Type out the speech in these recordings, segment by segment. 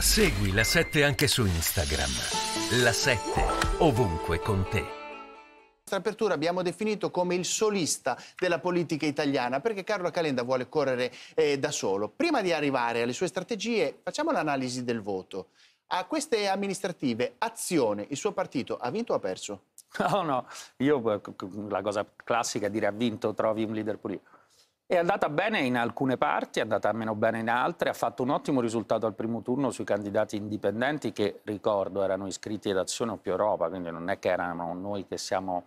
Segui la 7 anche su Instagram. La 7 ovunque con te apertura abbiamo definito come il solista della politica italiana, perché Carlo Calenda vuole correre eh, da solo. Prima di arrivare alle sue strategie, facciamo l'analisi del voto. A queste amministrative, azione, il suo partito ha vinto o ha perso? No, no, io eh, la cosa classica è dire ha vinto, trovi un leader politico è andata bene in alcune parti, è andata meno bene in altre, ha fatto un ottimo risultato al primo turno sui candidati indipendenti che, ricordo, erano iscritti ad Azione o più Europa, quindi non è che erano noi che siamo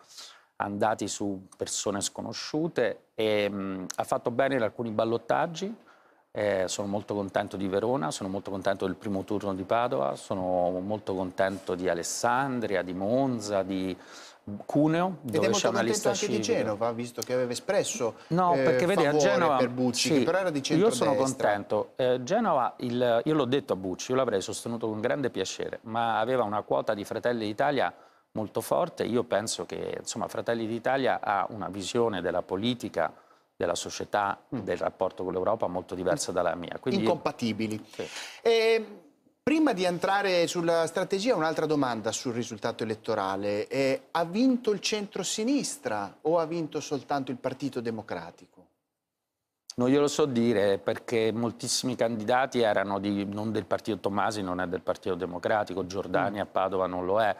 andati su persone sconosciute, e, mh, ha fatto bene in alcuni ballottaggi, eh, sono molto contento di Verona, sono molto contento del primo turno di Padova, sono molto contento di Alessandria, di Monza, di Cuneo, Ed dove c'è una lista anche civica. di Genova, visto che aveva espresso No, eh, vedi a Genova per Bucci, sì, però era di Io sono contento. Eh, Genova, il, io l'ho detto a Bucci, io l'avrei sostenuto con grande piacere, ma aveva una quota di Fratelli d'Italia molto forte. Io penso che, insomma, Fratelli d'Italia ha una visione della politica della società, mm. del rapporto con l'Europa molto diversa mm. dalla mia. Quindi... Incompatibili. Sì. E... Ehm, prima di entrare sulla strategia, un'altra domanda sul risultato elettorale. Eh, ha vinto il centrosinistra o ha vinto soltanto il Partito Democratico? Non glielo so dire perché moltissimi candidati erano di, non del Partito Tommasi, non è del Partito Democratico, Giordani mm. a Padova non lo è,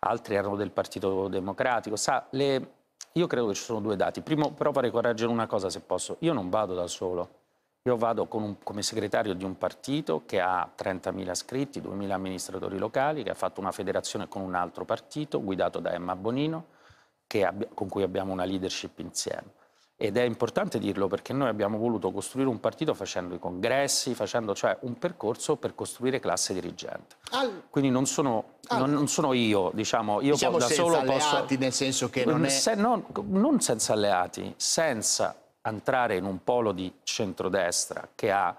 altri erano del Partito Democratico. Sa, le, io credo che ci sono due dati. Primo, però vorrei correggere una cosa se posso. Io non vado da solo. Io vado un, come segretario di un partito che ha 30.000 iscritti, 2.000 amministratori locali, che ha fatto una federazione con un altro partito guidato da Emma Bonino, ab, con cui abbiamo una leadership insieme ed è importante dirlo perché noi abbiamo voluto costruire un partito facendo i congressi, facendo cioè un percorso per costruire classe dirigente. Al... Quindi non sono, Al... non, non sono, io, diciamo, io diciamo da solo alleati, posso... alleati, nel senso che non è... Se, non, non senza alleati, senza entrare in un polo di centrodestra che ha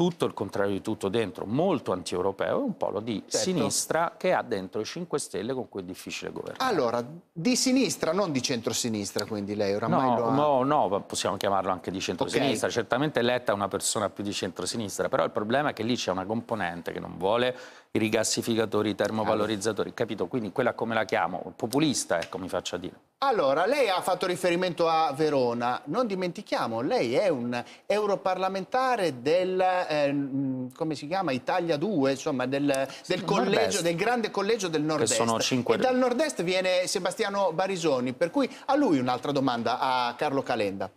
tutto il contrario di tutto dentro, molto anti-europeo, e un polo di certo. sinistra che ha dentro i 5 Stelle con cui è difficile governare. Allora, di sinistra, non di centrosinistra, quindi lei oramai no, lo ha... No, no, possiamo chiamarlo anche di centrosinistra. Okay. Certamente Letta è una persona più di centrosinistra, però il problema è che lì c'è una componente che non vuole i rigassificatori, i termovalorizzatori, capito? Quindi quella come la chiamo, populista, ecco, mi faccia dire. Allora, lei ha fatto riferimento a Verona, non dimentichiamo, lei è un europarlamentare del, eh, mm, come si chiama, Italia 2, insomma, del, del collegio, del grande collegio del nord-est. Sono cinque... E dal nord-est viene Sebastiano Barisoni, per cui a lui un'altra domanda, a Carlo Calenda.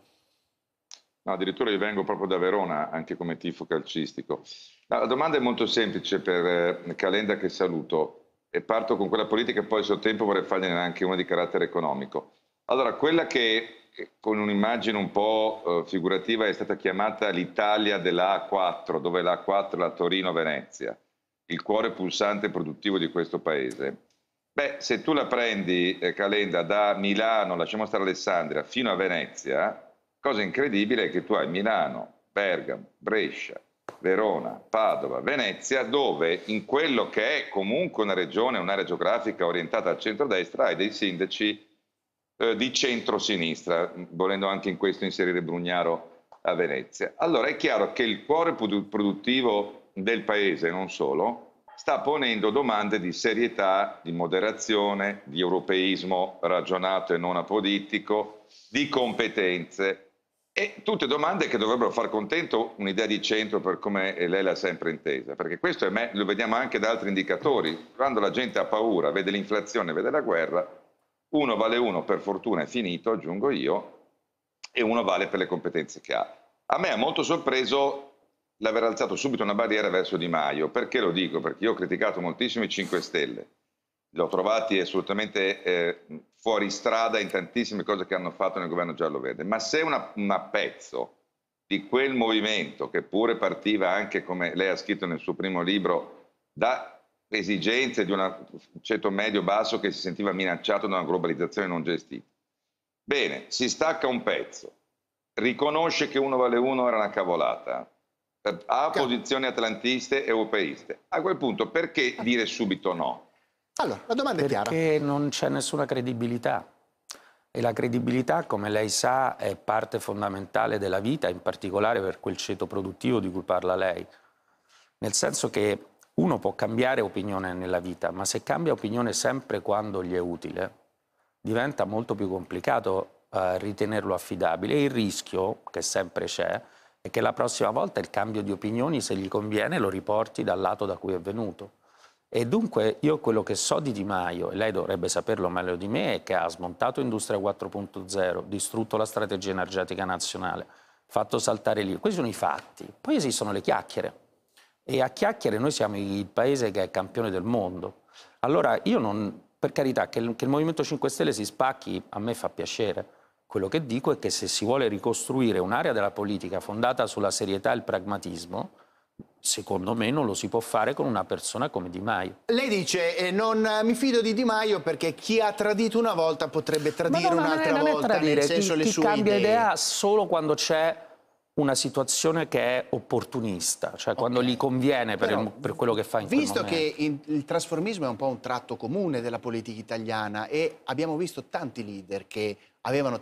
No, addirittura io vengo proprio da Verona, anche come tifo calcistico. La domanda è molto semplice per eh, Calenda che saluto e parto con quella politica e poi se ho tempo vorrei farne anche una di carattere economico. Allora, quella che eh, con un'immagine un po' eh, figurativa è stata chiamata l'Italia della A4, dove la A4 è la Torino-Venezia, il cuore pulsante produttivo di questo paese. Beh, se tu la prendi, eh, Calenda, da Milano, lasciamo stare Alessandria, fino a Venezia, cosa incredibile è che tu hai Milano, Bergamo, Brescia, Verona, Padova, Venezia, dove in quello che è comunque una regione, un'area geografica orientata al centrodestra, hai dei sindaci eh, di centrosinistra, volendo anche in questo inserire Brugnaro a Venezia. Allora è chiaro che il cuore produttivo del paese, non solo, sta ponendo domande di serietà, di moderazione, di europeismo ragionato e non apolitico, di competenze. E tutte domande che dovrebbero far contento un'idea di centro per come lei l'ha sempre intesa, perché questo me, lo vediamo anche da altri indicatori. Quando la gente ha paura, vede l'inflazione, vede la guerra, uno vale uno, per fortuna è finito, aggiungo io, e uno vale per le competenze che ha. A me ha molto sorpreso l'aver alzato subito una barriera verso Di Maio. Perché lo dico? Perché io ho criticato moltissimo i 5 Stelle L'ho trovati assolutamente eh, fuori strada in tantissime cose che hanno fatto nel governo giallo-verde, ma se un pezzo di quel movimento, che pure partiva anche, come lei ha scritto nel suo primo libro, da esigenze di un ceto medio-basso che si sentiva minacciato da una globalizzazione non gestita. Bene, si stacca un pezzo, riconosce che uno vale uno era una cavolata, eh, ha posizioni atlantiste, europeiste. A quel punto perché ah. dire subito no? Allora, la domanda è chiara. Perché non c'è nessuna credibilità. E la credibilità, come lei sa, è parte fondamentale della vita, in particolare per quel ceto produttivo di cui parla lei. Nel senso che uno può cambiare opinione nella vita, ma se cambia opinione sempre quando gli è utile, diventa molto più complicato eh, ritenerlo affidabile. E il rischio, che sempre c'è, è che la prossima volta il cambio di opinioni, se gli conviene, lo riporti dal lato da cui è venuto. E dunque io quello che so di Di Maio, e lei dovrebbe saperlo meglio di me, è che ha smontato Industria 4.0, distrutto la strategia energetica nazionale, fatto saltare lì. Questi sono i fatti. Poi esistono le chiacchiere. E a chiacchiere noi siamo il paese che è campione del mondo. Allora io non, per carità, che il, che il Movimento 5 Stelle si spacchi a me fa piacere. Quello che dico è che se si vuole ricostruire un'area della politica fondata sulla serietà e il pragmatismo, Secondo me non lo si può fare con una persona come Di Maio. Lei dice eh, non mi fido di Di Maio perché chi ha tradito una volta potrebbe tradire no, un'altra volta, non è tradire, nel senso chi, le chi sue cambia idee. idea solo quando c'è una situazione che è opportunista, cioè quando gli conviene per, Però, il, per, quello che fa in Visto che in, il trasformismo è un po' un tratto comune della politica italiana e abbiamo visto tanti leader che avevano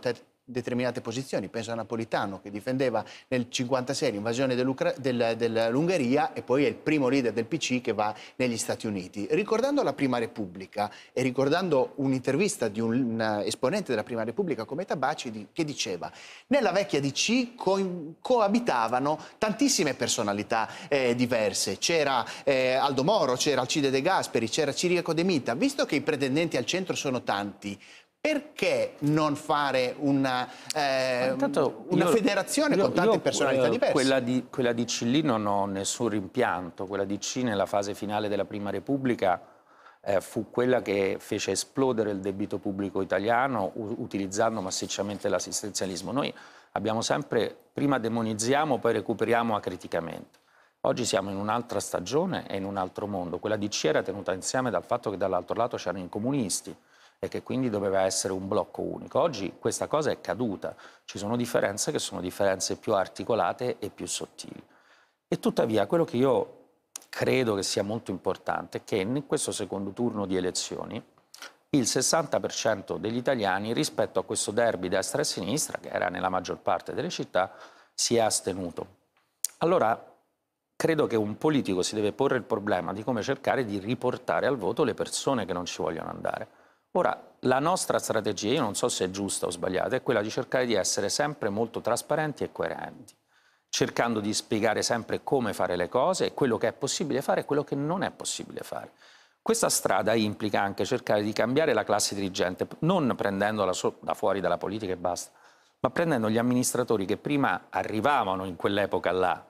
determinate posizioni. Penso a Napolitano che difendeva nel 1956 l'invasione dell'Ungheria e poi è il primo leader del PC che va negli Stati Uniti. Ricordando la Prima Repubblica e ricordando un'intervista di un, eh, esponente della Prima Repubblica come Tabaci di, che diceva nella vecchia DC coabitavano tantissime personalità eh, diverse. C'era eh, Aldo Moro, c'era Alcide De Gasperi, c'era Ciriaco De Mita. Visto che i pretendenti al centro sono tanti, perché non fare una, eh, una io, federazione io, con tante io, eh, personalità diverse? Quella di, quella di Cillì non ho nessun rimpianto, quella di C nella fase finale della Prima Repubblica eh, fu quella che fece esplodere il debito pubblico italiano utilizzando massicciamente l'assistenzialismo. Noi abbiamo sempre, prima demonizziamo, poi recuperiamo acriticamente. Oggi siamo in un'altra stagione e in un altro mondo. Quella di C era tenuta insieme dal fatto che dall'altro lato c'erano i comunisti, e che quindi doveva essere un blocco unico. Oggi questa cosa è caduta, ci sono differenze che sono differenze più articolate e più sottili. E tuttavia quello che io credo che sia molto importante è che in questo secondo turno di elezioni il 60% degli italiani rispetto a questo derby destra e sinistra, che era nella maggior parte delle città, si è astenuto. Allora, credo che un politico si deve porre il problema di come cercare di riportare al voto le persone che non ci vogliono andare. Ora, la nostra strategia, io non so se è giusta o sbagliata, è quella di cercare di essere sempre molto trasparenti e coerenti, cercando di spiegare sempre come fare le cose, quello che è possibile fare e quello che non è possibile fare. Questa strada implica anche cercare di cambiare la classe dirigente, non prendendola so da fuori dalla politica e basta, ma prendendo gli amministratori che prima arrivavano in quell'epoca là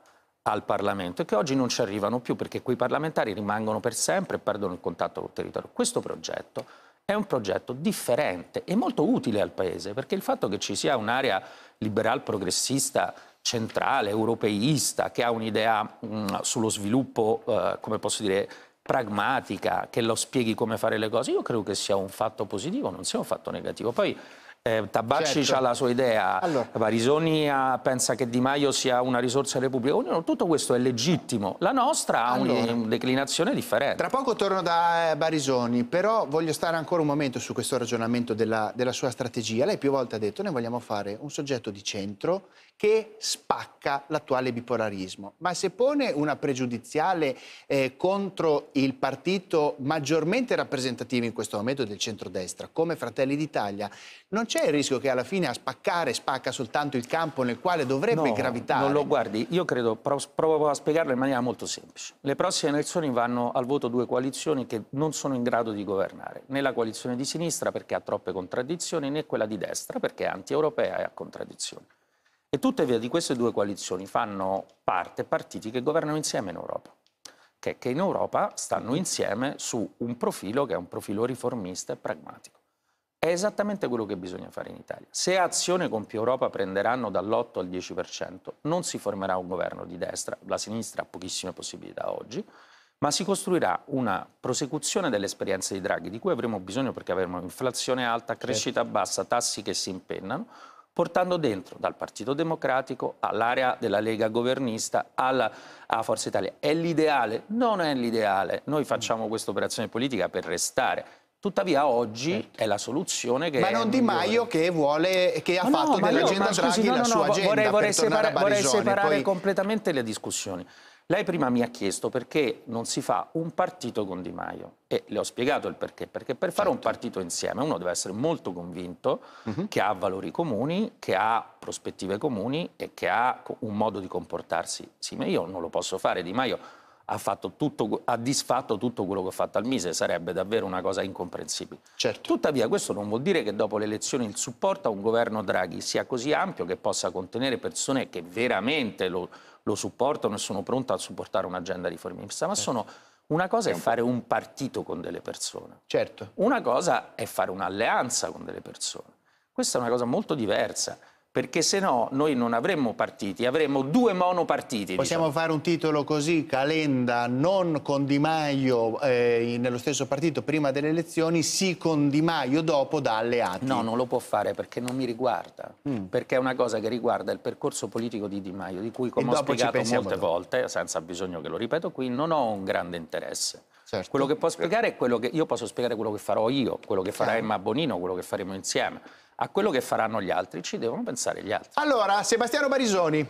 al Parlamento e che oggi non ci arrivano più perché quei parlamentari rimangono per sempre e perdono il contatto col territorio. Questo progetto è un progetto differente e molto utile al Paese, perché il fatto che ci sia un'area liberal progressista centrale, europeista, che ha un'idea mm, sullo sviluppo, eh, come posso dire, pragmatica, che lo spieghi come fare le cose, io credo che sia un fatto positivo, non sia un fatto negativo. Poi eh, Tabacci certo. ha la sua idea, allora. Parisoni ah, pensa che Di Maio sia una risorsa repubblica, Ognuno, tutto questo è legittimo, la nostra allora. ha una declinazione differente. Tra poco torno da eh, Barisoni, però voglio stare ancora un momento su questo ragionamento della, della sua strategia. Lei più volte ha detto noi vogliamo fare un soggetto di centro che spacca l'attuale bipolarismo, ma se pone una pregiudiziale eh, contro il partito maggiormente rappresentativo in questo momento del centrodestra, come Fratelli d'Italia, non c'è il rischio che alla fine a spaccare spacca soltanto il campo nel quale dovrebbe no, gravitare? Non lo guardi, io credo, provo a spiegarlo in maniera molto semplice. Le prossime elezioni vanno al voto due coalizioni che non sono in grado di governare, né la coalizione di sinistra perché ha troppe contraddizioni, né quella di destra perché è anti-europea e ha contraddizioni. E tuttavia di queste due coalizioni fanno parte partiti che governano insieme in Europa che, in Europa stanno insieme su un profilo che è un profilo riformista e pragmatico. È esattamente quello che bisogna fare in Italia. Se Azione con più Europa prenderanno dall'8 al 10%, non si formerà un governo di destra, la sinistra ha pochissime possibilità oggi, ma si costruirà una prosecuzione dell'esperienza di Draghi, di cui avremo bisogno perché avremo inflazione alta, certo. crescita certo. bassa, tassi che si impennano, portando dentro dal Partito Democratico all'area della Lega governista alla, alla Forza Italia. È l'ideale? Non è l'ideale. Noi facciamo questa operazione politica per restare Tuttavia oggi certo. è la soluzione che... Ma non Di Maio che, vuole, che ha no, fatto no, dell'agenda Draghi scusi, no, la sua agenda vorrei, vorrei, separa vorrei separare poi... completamente le discussioni. Lei prima mi ha chiesto perché non si fa un partito con Di Maio e le ho spiegato il perché, perché per fare certo. un partito insieme uno deve essere molto convinto uh mhm. -huh. che ha valori comuni, che ha prospettive comuni e che ha un modo di comportarsi. Sì, ma io non lo posso fare, Di Maio ha, tutto, ha, disfatto tutto quello che ha fatto al Mise, sarebbe davvero una cosa incomprensibile. Certo. Tuttavia questo non vuol dire che dopo le elezioni il supporto a un governo Draghi sia così ampio che possa contenere persone che veramente lo, lo supportano e sono pronte a supportare un'agenda riformista, ma certo. sono... Una cosa è fare un partito con delle persone. Certo. Una cosa è fare un'alleanza con delle persone. Questa è una cosa molto diversa perché se no noi non avremmo partiti, avremmo due monopartiti. Possiamo diciamo. fare un titolo così, Calenda non con Di Maio eh, nello stesso partito prima delle elezioni, sì con Di Maio dopo da alleati. No, non lo può fare perché non mi riguarda, mm. perché è una cosa che riguarda il percorso politico di Di Maio, di cui come ho spiegato molte dopo. volte, senza bisogno che lo ripeto qui, non ho un grande interesse. Certo. Quello che può spiegare è quello che io posso spiegare quello che farò io, quello che farà Emma Bonino, quello che faremo insieme a quello che faranno gli altri, ci devono pensare gli altri. Allora, Sebastiano Barisoni.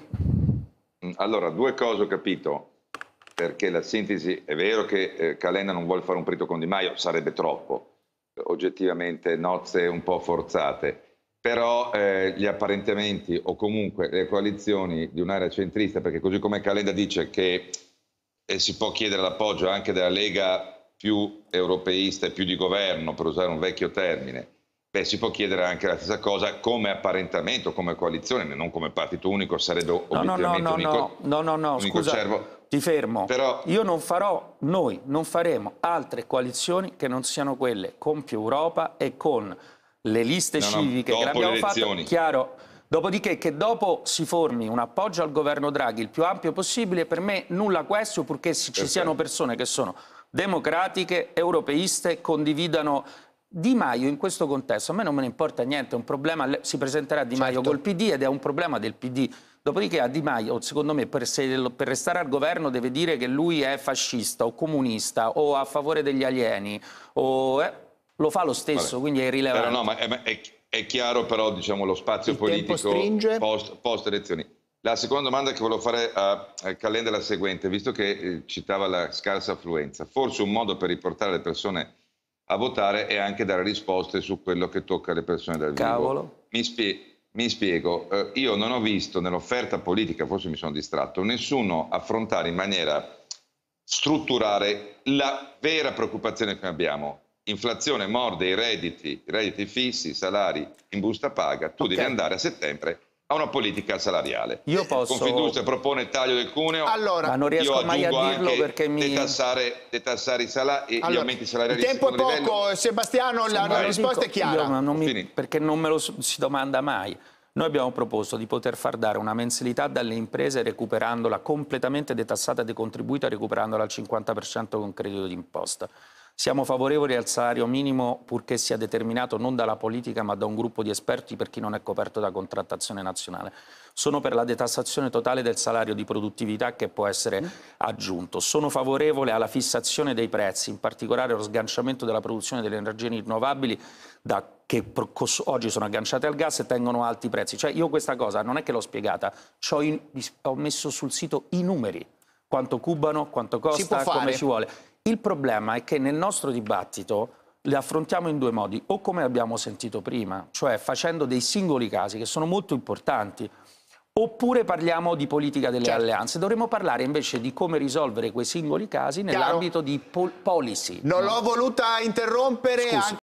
Mm, allora, due cose ho capito, perché la sintesi è vero che eh, Calenda non vuole fare un prito con Di Maio, sarebbe troppo, oggettivamente nozze un po' forzate però eh, gli apparentamenti o comunque le coalizioni di un'area centrista, perché così come Calenda dice che eh, si può chiedere l'appoggio anche della Lega più europeista e più di governo, per usare un vecchio termine, Beh, si può chiedere anche la stessa cosa come apparentamento, come coalizione, non come partito unico, sarebbe no, obiettivamente no, no, unico, no, no, no, no, scusa, servo. ti fermo. Però... Io non farò, noi non faremo altre coalizioni che non siano quelle con più Europa e con le liste no, civiche no, che abbiamo fatto, chiaro. Dopodiché che dopo si formi un appoggio al governo Draghi il più ampio possibile, per me nulla questo purché ci Perfetto. siano persone che sono democratiche, europeiste, condividano di Maio in questo contesto, a me non me ne importa niente, è un problema, si presenterà Di Maio certo. col PD ed è un problema del PD. Dopodiché a Di Maio, secondo me, per, se, per, restare al governo deve dire che lui è fascista o comunista o a favore degli alieni, o, eh, lo fa lo stesso, Vabbè. quindi è irrilevante. No, ma è, è, è, chiaro però diciamo, lo spazio Il politico post, post, elezioni. La seconda domanda che volevo fare a, a Calenda è la seguente, visto che eh, citava la scarsa affluenza, forse un modo per riportare le persone a votare e anche dare risposte su quello che tocca alle persone dal vivo. Cavolo. Mi, spie mi spiego, eh, io non ho visto nell'offerta politica, forse mi sono distratto, nessuno affrontare in maniera strutturale la vera preoccupazione che abbiamo. Inflazione morde i redditi, i redditi fissi, i salari in busta paga, tu okay. devi andare a settembre a una politica salariale. Io posso... Confindustria propone il taglio del cuneo, allora, ma non riesco mai a dirlo perché mi... Detassare, detassare i salari, allora, gli aumenti salariali Il tempo è poco, livello. Sebastiano, la, la risposta dico, è chiara. Io, non mi, perché non me lo si domanda mai. Noi abbiamo proposto di poter far dare una mensilità dalle imprese recuperandola completamente detassata e decontribuita, recuperandola al 50% con credito d'imposta. Siamo favorevoli al salario minimo purché sia determinato non dalla politica ma da un gruppo di esperti per chi non è coperto da contrattazione nazionale. Sono per la detassazione totale del salario di produttività che può essere mm. aggiunto. Sono favorevole alla fissazione dei prezzi, in particolare allo sganciamento della produzione delle energie rinnovabili da, che oggi sono agganciate al gas e tengono alti prezzi. Cioè io questa cosa non è che l'ho spiegata, in, ho messo sul sito i numeri, quanto cubano, quanto costa, come ci vuole il problema è che nel nostro dibattito le affrontiamo in due modi, o come abbiamo sentito prima, cioè facendo dei singoli casi che sono molto importanti, oppure parliamo di politica delle certo. alleanze. Dovremmo parlare invece di come risolvere quei singoli casi nell'ambito di pol policy. Non no? l'ho voluta interrompere